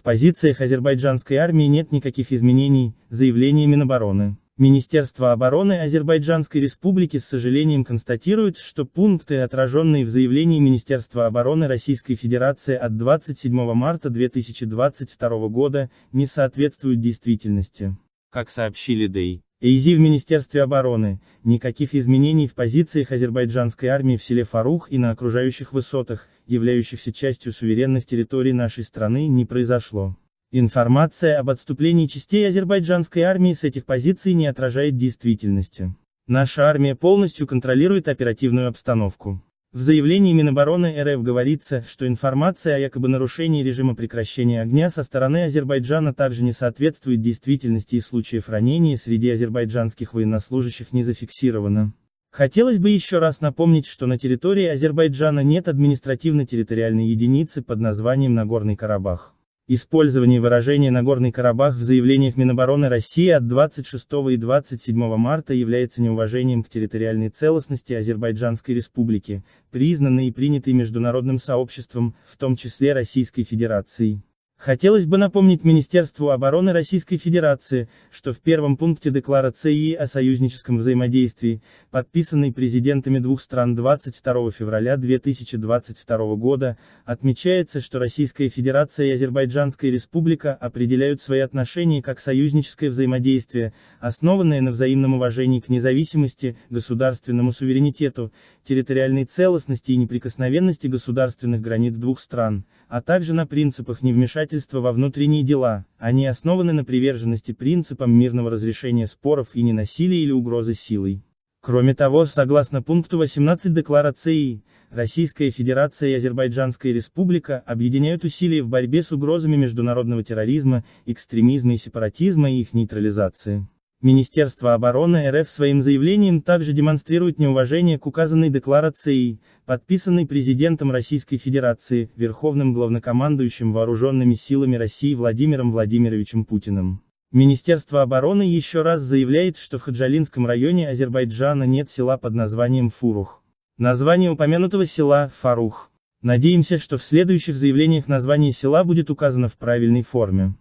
В позициях азербайджанской армии нет никаких изменений, заявление Минобороны. Министерство обороны Азербайджанской Республики с сожалением констатирует, что пункты, отраженные в заявлении Министерства обороны Российской Федерации от 27 марта 2022 года, не соответствуют действительности. Как сообщили ДЭИ, ЭйЗИ в Министерстве обороны, никаких изменений в позициях азербайджанской армии в селе Фарух и на окружающих высотах, являющихся частью суверенных территорий нашей страны, не произошло. Информация об отступлении частей азербайджанской армии с этих позиций не отражает действительности. Наша армия полностью контролирует оперативную обстановку. В заявлении Минобороны РФ говорится, что информация о якобы нарушении режима прекращения огня со стороны Азербайджана также не соответствует действительности и случаев ранения среди азербайджанских военнослужащих не зафиксировано. Хотелось бы еще раз напомнить, что на территории Азербайджана нет административно-территориальной единицы под названием Нагорный Карабах. Использование выражения «Нагорный Карабах» в заявлениях Минобороны России от 26 и 27 марта является неуважением к территориальной целостности Азербайджанской Республики, признанной и принятой международным сообществом, в том числе Российской Федерацией. Хотелось бы напомнить Министерству обороны Российской Федерации, что в первом пункте декларации о союзническом взаимодействии, подписанной президентами двух стран 22 февраля 2022 года, отмечается, что Российская Федерация и Азербайджанская Республика определяют свои отношения как союзническое взаимодействие, основанное на взаимном уважении к независимости, государственному суверенитету, территориальной целостности и неприкосновенности государственных границ двух стран, а также на принципах невмешательства вмешательства во внутренние дела, они основаны на приверженности принципам мирного разрешения споров и ненасилия или угрозы силой. Кроме того, согласно пункту 18 Декларации, Российская Федерация и Азербайджанская Республика объединяют усилия в борьбе с угрозами международного терроризма, экстремизма и сепаратизма и их нейтрализации. Министерство обороны РФ своим заявлением также демонстрирует неуважение к указанной декларации, подписанной президентом Российской Федерации, верховным главнокомандующим вооруженными силами России Владимиром Владимировичем Путиным. Министерство обороны еще раз заявляет, что в Хаджалинском районе Азербайджана нет села под названием Фурух. Название упомянутого села – Фарух. Надеемся, что в следующих заявлениях название села будет указано в правильной форме.